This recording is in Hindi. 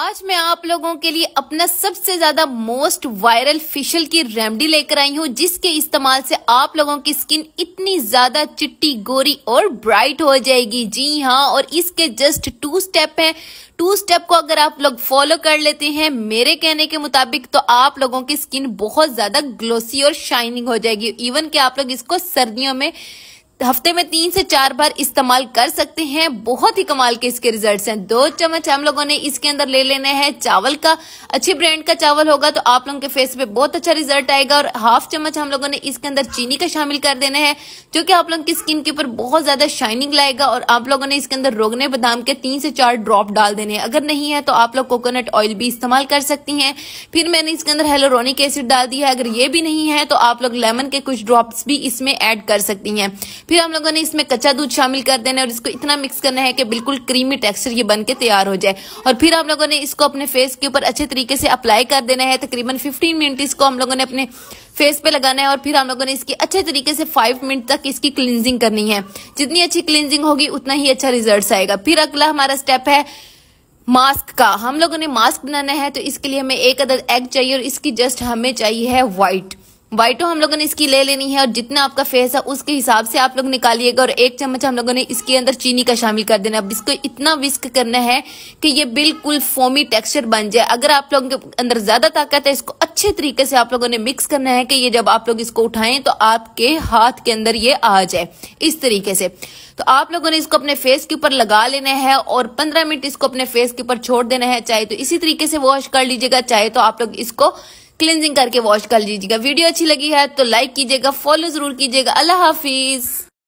आज मैं आप लोगों के लिए अपना सबसे ज्यादा मोस्ट वायरल फेशियल की रेमेडी लेकर आई हूँ जिसके इस्तेमाल से आप लोगों की स्किन इतनी ज्यादा चिट्टी गोरी और ब्राइट हो जाएगी जी हाँ और इसके जस्ट टू स्टेप हैं टू स्टेप को अगर आप लोग फॉलो कर लेते हैं मेरे कहने के मुताबिक तो आप लोगों की स्किन बहुत ज्यादा ग्लोसी और शाइनिंग हो जाएगी इवन के आप लोग इसको सर्दियों में हफ्ते में तीन से चार बार इस्तेमाल कर सकते हैं बहुत ही कमाल के इसके रिजल्ट्स हैं दो चम्मच हम लोगों ने इसके अंदर ले लेने हैं चावल का अच्छी ब्रांड का चावल होगा तो आप लोगों के फेस पे बहुत अच्छा रिजल्ट आएगा और हाफ चम्मच हम लोगों ने इसके अंदर चीनी का शामिल कर देना है जो कि आप लोगों की स्किन के ऊपर बहुत ज्यादा शाइनिंग लाएगा और आप लोगों ने इसके अंदर रोगने बादाम के तीन से चार ड्रॉप डाल देने हैं अगर नहीं है तो आप लोग कोकोनट ऑयल भी इस्तेमाल कर सकती है फिर मैंने इसके अंदर हेलोरोनिक एसिड डाल दिया है अगर ये भी नहीं है तो आप लोग लेमन के कुछ ड्रॉप्स भी इसमें ऐड कर सकती हैं फिर हम लोगों ने इसमें कच्चा दूध शामिल कर देना है और इसको इतना मिक्स करना है कि बिल्कुल क्रीमी टेक्सचर ये बन के तैयार हो जाए और फिर हम लोगों ने इसको अपने फेस के ऊपर अच्छे तरीके से अप्लाई कर देना है तकरीबन फिफ्टीन मिनट इसको हम लोगों ने अपने फेस पे लगाना है और फिर हम लोगों ने इसकी अच्छे तरीके से फाइव मिनट तक इसकी क्लिनजिंग करनी है जितनी अच्छी क्लिनजिंग होगी उतना ही अच्छा रिजल्ट आएगा फिर अगला हमारा स्टेप है मास्क का हम लोगों ने मास्क बनाना है तो इसके लिए हमें एक अदर एग चाहिए और इसकी जस्ट हमें चाहिए है वाइट व्हाइटो हम लोगों ने इसकी ले लेनी है और जितना आपका फेस है उसके हिसाब से आप लोग निकालिएगा और एक चम्मच हम लोगों ने इसके अंदर चीनी का शामिल कर देना अब इसको इतना विस्क करना है कि ये बिल्कुल फोमी टेक्सचर बन जाए अगर आप लोगों के अंदर ज्यादा ताकत है इसको अच्छे तरीके से आप लोगों ने मिक्स करना है कि ये जब आप लोग इसको उठाएं तो आपके हाथ के अंदर ये आ जाए इस तरीके से तो आप लोगों ने इसको अपने फेस के ऊपर लगा लेना है और पंद्रह मिनट इसको अपने फेस के ऊपर छोड़ देना है चाहे तो इसी तरीके से वॉश कर लीजिएगा चाहे तो आप लोग इसको क्लिनजिंग करके वॉश कर लीजिएगा वीडियो अच्छी लगी है तो लाइक कीजिएगा फॉलो जरूर कीजिएगा अल्लाह हाफिज़